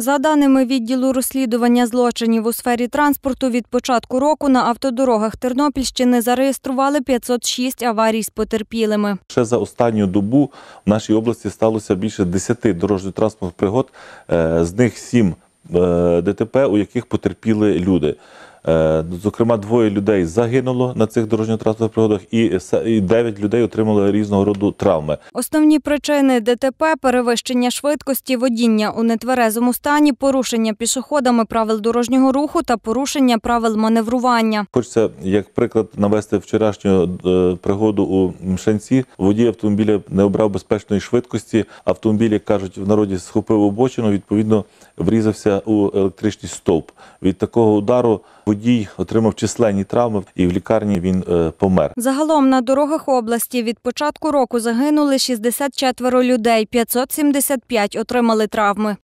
За даними відділу розслідування злочинів у сфері транспорту, від початку року на автодорогах Тернопільщини зареєстрували 506 аварій з потерпілими. Ще за останню добу в нашій області сталося більше 10 дорожньо-транспортних пригод, е, з них 7 е, ДТП, у яких потерпіли люди. Е, зокрема, двоє людей загинуло на цих дорожньо-транспортних пригодах, і дев'ять людей отримали різного роду травми. Основні причини ДТП перевищення швидкості, водіння у нетверезому стані, порушення пішоходами правил дорожнього руху та порушення правил маневрування. Хочеться як приклад навести вчорашню е, пригоду у Мшанці. Водій автомобіля не обрав безпечної швидкості. Автомобіль, як кажуть, в народі схопив обочину. Відповідно, врізався у електричний стовп. Від такого удару водій отримав численні травми, і в лікарні він е, помер. Загалом на дорогах області від початку року загинули 64 людей, 575 отримали травми.